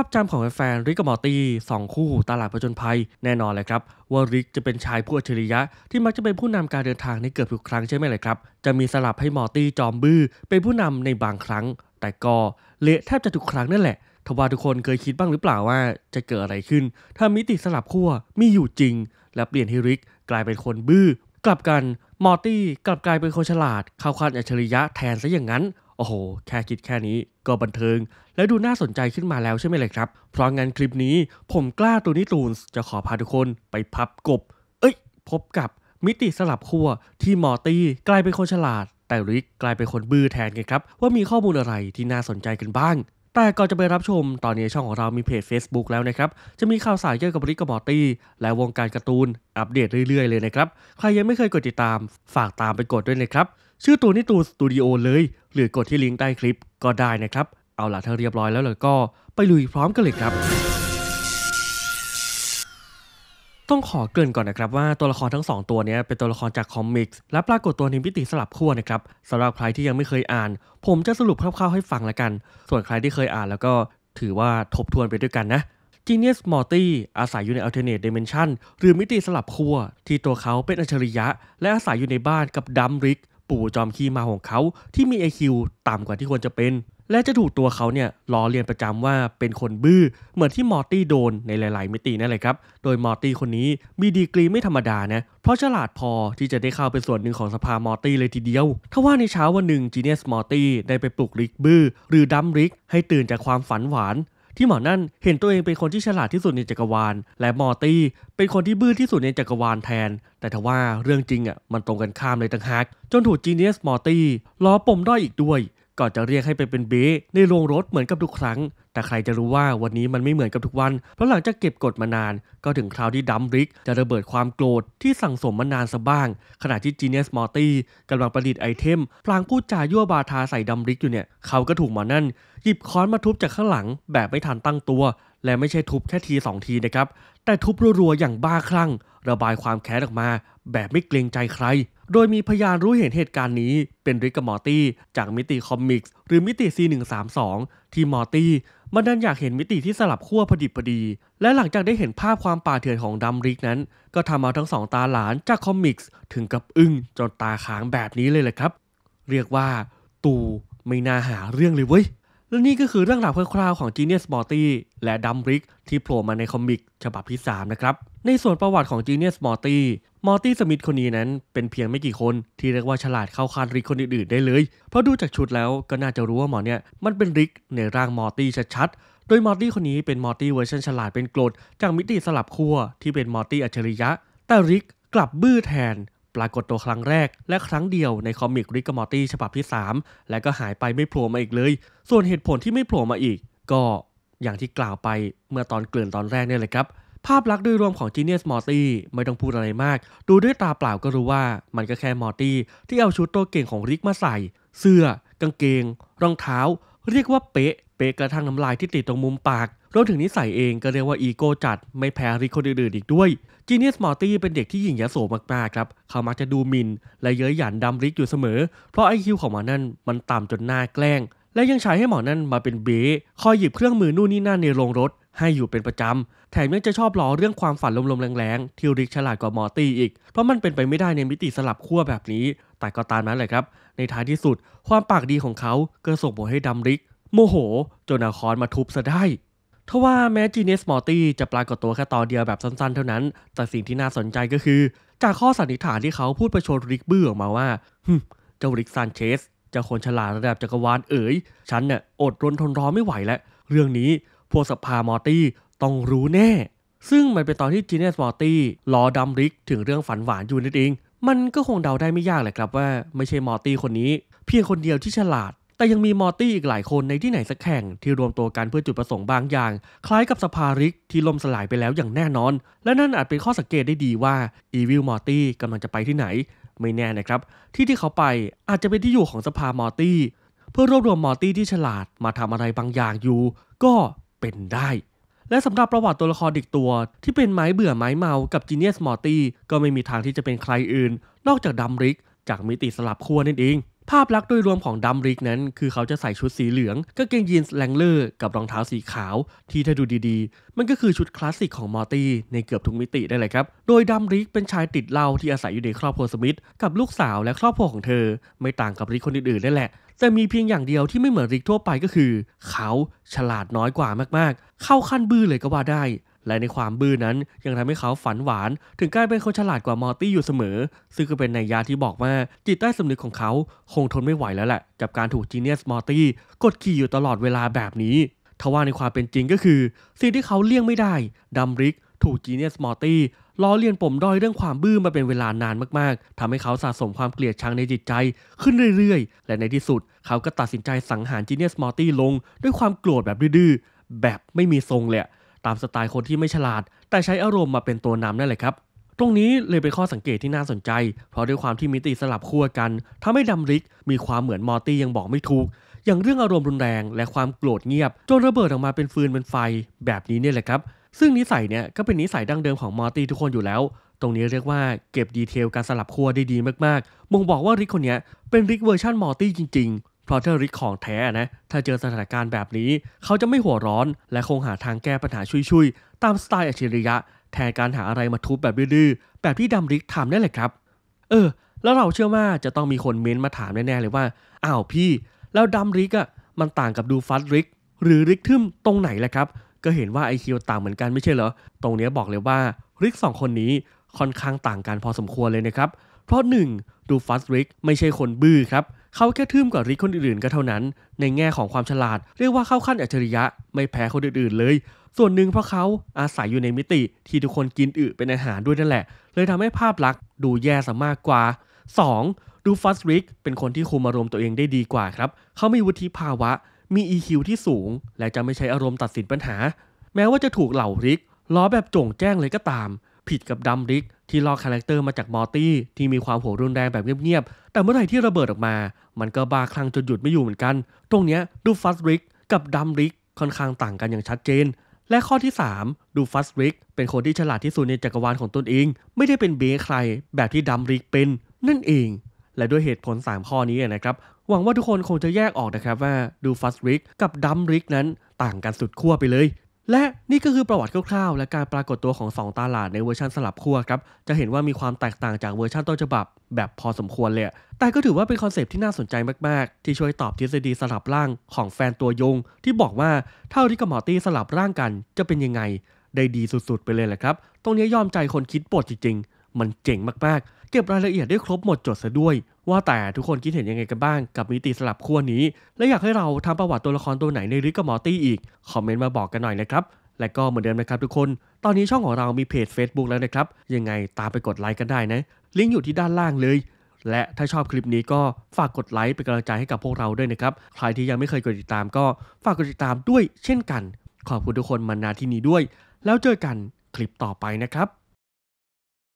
าพจำของแฟนริกกับมอตี้สองคู่ตลาดผจญภัย แน่นอนเลยครับว่าริกจะเป็นชายผู้อัจฉริยะที่มักจะเป็นผู้นำการเดินทางในเกือบทุกครั้งใช่ไหมเลยครับ จะมีสลับให้มอตี้จอมบื้อเป็นผู้นำในบางครั้ง แต่ก็เละแทบจะทุกครั้งนั่นแหละทว่าทุกคนเคยคิดบ้างหรือเปล่าว่า จะเกิดอะไรขึ้นถ้ามิติสลับขั้วมีอยู่จริง และเปลี่ยนให้ริกกลายเป็นคนบื้อกลับกันมอตี้กลับกลายเป็นคนฉลาดเข้าขั้นอัจฉริยะแทนซะอย่างนั้น โอ้โหแค่คิดแค่นี้ก็บันเทิง และดูน่าสนใจขึ้นมาแล้วใช่ไหมเลยครับเพราะงั้นคลิปนี้ผมกล้าตัวนี้ตูนจะขอพาทุกคนไปพับกบ เอ้ยพบกับมิติสลับขั้วที่มอตี้กลายเป็นคนฉลาด แต่ริกกลายเป็นคนบื้อแทนกันครับ ว่ามีข้อมูลอะไรที่น่าสนใจกันบ้าง แต่ก่อนจะไปรับชมตอนนี้ช่องของเรามีเพจ Facebook แล้วนะครับ จะมีข่าวสารเกี่ยวกับริกกับมอตี้และวงการการ์ตูนอัปเดตเรื่อย ๆ เลยนะครับใครยังไม่เคยกดติดตามฝากตามไปกดด้วยนะครับชื่อตัวนี่ตัวสตูดิโอเลย หรือกดที่ลิงก์ใต้คลิปก็ได้นะครับ เอาล่ะถ้าเรียบร้อยแล้วเราก็ไปลุยพร้อมกันเลยครับ ต้องขอเกริ่นก่อนนะครับว่าตัวละครทั้ง 2 ตัวนี้เป็นตัวละครจากคอมิกส์และปรากฏตัวในมิติสลับขั้วนะครับสำหรับใครที่ยังไม่เคยอ่าน ผมจะสรุปคร่าวๆให้ฟังละกัน ส่วนใครที่เคยอ่านแล้วก็ถือว่าทบทวนไปด้วยกันนะจีเนียสมอร์ตี้อาศัยอยู่ในอัลเทอร์เนทเดเมนชันหรือมิติสลับขั้วที่ตัวเขาเป็นอัจฉริยะ และอาศัยอยู่ในบ้านกับดัมริกปู่จอมขี้มาของเขาที่มี IQ ต่ำกว่าที่ควรจะเป็น และจะถูกตัวเขาเนี่ยล้อเลียนประจำว่าเป็นคนบื้อ เหมือนที่มอร์ตี้โดนในหลายๆ มิตินั่นเลยครับ โดยมอร์ตี้คนนี้มีดีกรีไม่ธรรมดานะเพราะฉลาดพอที่จะได้เข้าเป็นส่วนหนึ่งของสภามอร์ตี้เลยทีเดียวทว่าในเช้าวันหนึ่งจีเนียสมอร์ตี้ได้ไปปลุกริกบื้อ หรือดัมริก ให้ตื่นจากความฝันหวานที่หมอนั่น เห็นตัวเองเป็นคนที่ฉลาดที่สุดในจักรวาล และมอตี้ เป็นคนที่บื้อที่สุดในจักรวาลแทน แต่ทว่าเรื่องจริงอ่ะมันตรงกันข้ามเลยต่างหากจนถูกจีเนียสมอตี้ล้อปมด้อยอีกด้วยก่อนจะเรียกให้ไปเป็นบีในโรงรถเหมือนกับทุกครั้ง แต่ใครจะรู้ว่าวันนี้มันไม่เหมือนกับทุกวัน เพราะหลังจากเก็บกดมานาน ก็ถึงคราวที่ดัมริก จะระเบิดความโกรธที่สั่งสมมานานซะบ้าง ขณะที่จีเนียสมอร์ตี้กำลังประดิษฐ์ไอเทม พลางพูดจายั่วบาทาใส่ดัมริกอยู่เนี่ย เขาก็ถูกหมอนั่น หยิบค้อนมาทุบจากข้างหลัง แบบไม่ทันตั้งตัว และไม่ใช่ทุบแค่ทีสองทีนะครับ แต่ทุบรัวๆอย่างบ้าคลั่ง ระบายความแค้นออกมา แบบไม่เกรงใจใครโดยมีพยานรู้เห็นเหตุการณ์นี้เป็นริกกับมอร์ตี้จากมิติคอมมิกส์หรือมิติ C132 ที่มอร์ตี้มันดันอยากเห็นมิติที่สลับขั้วพอดิบพอดี และหลังจากได้เห็นภาพความป่าเถื่อนของดัมริกนั้น ก็ทำเอาทั้งสองตาหลานจากคอมมิกส์ถึงกับอึ้งจนตาค้างแบบนี้เลยแหละครับ เรียกว่าตูไม่น่าหาเรื่องเลยเว้ยและนี่ก็คือเรื่องราวคร่าวๆของ Genius Morty และดัม r ริกที่โผล่มาในคอมิกฉบับที่3นะครับ ในส่วนประวัติของ Genius Morty m o r t ตี้สมิธคนนี้นั้นเป็นเพียงไม่กี่คนที่เรียกว่าฉลาดเข้าคานริกคนอื่น ๆ ได้เลย เพราะดูจากชุดแล้วก็น่าจะรู้ว่าหมอเนี่ยมันเป็นริกในร่างมอร์ตี้ชัดๆ โดยมอร์ตี้คนนี้เป็นมอร์ตี้เวอร์ชันฉลาดเป็นโกรธจากมิติสลับขั้วที่เป็นมอร์ตี้อัจฉริยะ แต่ริกกลับบื้อแทนปรากฏตัวครั้งแรกและครั้งเดียวในคอมิกริกมอร์ตี้ฉบับที่ 3 และก็หายไปไม่โผล่มาอีกเลย ส่วนเหตุผลที่ไม่โผล่มาอีกก็อย่างที่กล่าวไปเมื่อตอนเกลื่อนตอนแรกเนี่ยเลยครับ ภาพลักษณ์โดยรวมของจีเนียสมอร์ตี้ไม่ต้องพูดอะไรมาก ดูด้วยตาเปล่าก็รู้ว่ามันก็แค่มอร์ตี้ที่เอาชุดตัวเก่งของริกมาใส่ เสื้อกางเกง รองเท้า เรียกว่าเป๊ะเป๊ะกระทั่งน้ำลายที่ติดตรงมุมปากรวมถึงนิสัยเองก็เรียกว่า อีโก้จัดไม่แพ้ริคนอื่นๆอีกด้วย จีเนียสมอร์ตี้ เป็นเด็กที่หยิ่งยโสมากๆ ครับ เขามักจะดูมินและเย้ยหยันดำริกอยู่เสมอ เพราะไอคิวของหมอนั่นมันต่ำจนหน้าแกล้ง และยังใช้ให้หมอนั่นมาเป็นเบ๊คอยหยิบเครื่องมือนู่นนี่นั่นในโรงรถ ให้อยู่เป็นประจำ แถมยังจะชอบล้อเรื่องความฝันลมๆแรงๆที่ริกฉลาดกว่ามอร์ตี้อีก เพราะมันเป็นไปไม่ได้ในมิติสลับขั้วแบบนี้ แต่ก็ตามนั้นแหละครับ ในท้ายที่สุด ความปากดีของเขาก็ส่งผลให้ดำริก โมโห จนอาคอนมาทุบซะได้ทว่าแม้จีเนส มอร์ตี้จะปรากฏตัวแค่ตอนเดียวแบบสั้นๆ เท่านั้น แต่สิ่งที่น่าสนใจก็คือจากข้อสันนิษฐานที่เขาพูดประชดริกบื้อออกมาว่าเจ้าริกซานเชสเจ้าคนฉลาดระดับจักรวาลเอ๋ย ฉันเนี่ยอดรนทนรอไม่ไหวแล้ว เรื่องนี้ พวกสภามอร์ตี้ต้องรู้แน่ ซึ่งมันเป็นตอนที่จีเนส มอร์ตี้ล้อดัมริก ถึงเรื่องฝันหวานอยู่นั่นเอง มันก็คงเดาได้ไม่ยากแหละครับ ว่า ไม่ใช่มอร์ตี้คนนี้ เพียงคนเดียวที่ฉลาดแต่ยังมีมอร์ตี้อีกหลายคนในที่ไหนสักแห่งที่รวมตัวกันเพื่อจุดประสงค์บางอย่าง คล้ายกับสภาริกที่ล่มสลายไปแล้วอย่างแน่นอน และนั่นอาจเป็นข้อสังเกตได้ดีว่าอีวิลมอร์ตี้กำลังจะไปที่ไหน ไม่แน่นะครับ ที่ที่เขาไปอาจจะเป็นที่อยู่ของสภามอร์ตี้ เพื่อรวบรวมมอร์ตี้ที่ฉลาดมาทำอะไรบางอย่างอยู่ ก็เป็นได้ และสำหรับประวัติตัวละครเด็กตัว ที่เป็นไม้เบื่อไม้เมากับจีเนียสมอร์ตี้ก็ไม่มีทางที่จะเป็นใครอื่น นอกจากดัมริก จากมิติสลับขั้วนั่นเองภาพลักษณ์โดยรวมของดัมริกนั้นคือเขาจะใส่ชุดสีเหลืองกางเกงยีนส์แลงเลอร์กับรองเท้าสีขาวที่ถ้าดูดีๆ มันก็คือชุดคลาสสิกของมอร์ตี้ในเกือบทุกมิติได้เลยครับ โดยดัมริกเป็นชายติดเหล้าที่อาศัยอยู่ในครอบครัวสมิธกับลูกสาวและครอบครัวของเธอไม่ต่างกับริกคนอื่นๆนั่นแหละแต่มีเพียงอย่างเดียวที่ไม่เหมือนริกทั่วไปก็คือเขาฉลาดน้อยกว่ามากๆ เข้าขั้นบื้อเลยก็ว่าได้และในความบื้อนั้นยังทำให้เขาฝันหวาน ถึงกลายเป็นคนฉลาดกว่ามอร์ตี้อยู่เสมอ ซึ่งก็เป็นนัยยะที่บอกว่า จิตใต้สำนึกของเขาคงทนไม่ไหวแล้วแหละกับการถูกจีเนียสมอร์ตี้กดขี่อยู่ตลอดเวลาแบบนี้ ทว่าในความเป็นจริงก็คือ สิ่งที่เขาเลี่ยงไม่ได้ดัมริก ถูกจีเนียสมอร์ตี้ล้อเลียนปมด้อยเรื่องความบื้อมาเป็นเวลานานมาก ๆ ทำให้เขาสะสมความเกลียดชังในจิตใจ ขึ้นเรื่อยๆ และในที่สุด เขาก็ตัดสินใจสังหารจีเนียสมอร์ตี้ลงด้วยความโกรธแบบดื้อแบบไม่มีทรงเลยตามสไตล์คนที่ไม่ฉลาด แต่ใช้อารมณ์มาเป็นตัวนำนั่นแหละครับ ตรงนี้เลยเป็นข้อสังเกตที่น่าสนใจ เพราะด้วยความที่มิติสลับขั้วกันทำให้ดำริก มีความเหมือนมอร์ตี้ยังบอกไม่ถูก อย่างเรื่องอารมณ์รุนแรงและความโกรธเงียบ จนระเบิดออกมาเป็นฟืนเป็นไฟแบบนี้เนี่ยแหละครับ ซึ่งนิสัยเนี่ยก็เป็นนิสัยดั้งเดิมของมอร์ตี้ทุกคนอยู่แล้วตรงนี้เรียกว่าเก็บดีเทลการสลับขั้วได้ดีมากๆ ม่งบอกว่าริกคนนี้เป็นริกเวอร์ชันมอร์ตี้จริงพราะถ้าริกของแท้นะ ถ้าเจอสถานการณ์แบบนี้ เขาจะไม่หัวร้อน และคงหาทางแก้ปัญหาชุยๆ ตามสไตล์อัจฉริยะ แทนการหาอะไรมาทุบแบบดื้อๆ แบบที่ดำริกทำนั่นแหละครับ เออ แล้วเราเชื่อว่าจะต้องมีคนเม้นมาถามแน่ๆเลยว่า อ้าวพี่ แล้วดำริกอะ่ะมันต่างกับดูฟัสริกหรือริกทึมตรงไหนแหละครับ ก็เห็นว่าไอคิวต่างเหมือนกันไม่ใช่เหรอ ตรงนี้บอกเลยว่าริกสองคนนี้ค่อนข้างต่างกันพอสมควรเลยนะครับ เพราะ1ดูฟัสริกไม่ใช่คนบื้อครับเขาแค่ทึ่มกว่าริกคนอื่นๆก็เท่านั้น ในแง่ของความฉลาด เรียกว่าเข้าขั้นอัจฉริยะไม่แพ้คนอื่นๆเลย ส่วนหนึ่งเพราะเขาอาศัยอยู่ในมิติ ที่ทุกคนกินอึเป็นอาหารด้วยนั่นแหละ เลยทำให้ภาพลักษณ์ดูแย่สมากกว่า 2. ดูฟัสริกเป็นคนที่คุมอารมณ์ตัวเองได้ดีกว่าครับ เขา มีวุฒิภาวะ มี EQ ที่สูง และจะไม่ใช้อารมณ์ตัดสินปัญหา แม้ว่าจะถูกเหล่าริกล้อแบบจงแจ้งเลยก็ตาม ผิดกับดำริกที่ลอกคาแรคเตอร์มาจากมอร์ตี้ ที่มีความโหดรุนแรงแบบเงียบๆ แต่เมื่อไหร่ที่ระเบิดออกมา มันก็บาคลั่งจนหยุดไม่อยู่เหมือนกัน ตรงนี้ดูฟัสริกกับดัมริกค่อนข้างต่างกันอย่างชัดเจน และข้อที่ 3 ดูฟัสริกเป็นคนที่ฉลาดที่สุดในจักรวาลของตนเอง ไม่ได้เป็นเบใคร แบบที่ดัมริกเป็นนั่นเอง และด้วยเหตุผล 3 ข้อนี้นะครับหวังว่าทุกคนคงจะแยกออกนะครับว่าดูฟัสริกกับดัมริกนั้นต่างกันสุดขั้วไปเลยและนี่ก็คือประวัติคร่าวๆ และการปรากฏตัวของ 2ตลาดในเวอร์ชันสลับขั้วครับ จะเห็นว่ามีความแตกต่างจากเวอร์ชันต้นฉบับ แบบพอสมควรเลย แต่ก็ถือว่าเป็นคอนเซปที่น่าสนใจมากๆ ที่ช่วยตอบทฤษฎีสลับร่างของแฟนตัวยง ที่บอกว่าเท่าที่กับมอตี้สลับร่างกัน จะเป็นยังไงได้ดีสุดๆไปเลยแหละครับ ตรงนี้ยอมใจคนคิดบดจริง ๆ มันเจ๋งมากๆเก็บรายละเอียดได้ครบหมดจดซะด้วย ว่าแต่ทุกคนคิดเห็นยังไงกันบ้างกับมิติสลับขั้วนี้ และอยากให้เราทำประวัติตัวละครตัวไหน ในริกกับมอรตี้อีกคอมเมนต์มาบอกกันหน่อยนะครับ และก็เหมือนเดิมนะครับทุกคน ตอนนี้ช่องของเรามีเพจ Facebook แล้วนะครับ ยังไงตามไปกดไลค์กันได้นะ ลิงก์อยู่ที่ด้านล่างเลย และถ้าชอบคลิปนี้ก็ฝากกดไลค์เป็นกำลังใจให้กับพวกเราด้วยนะครับใครที่ยังไม่เคยกดติดตาม ก็ฝากกดติดตามด้วยเช่นกันขอบคุณทุกคนมานาที่นี้ด้วย แล้วเจอกันคลิปต่อไปนะครับ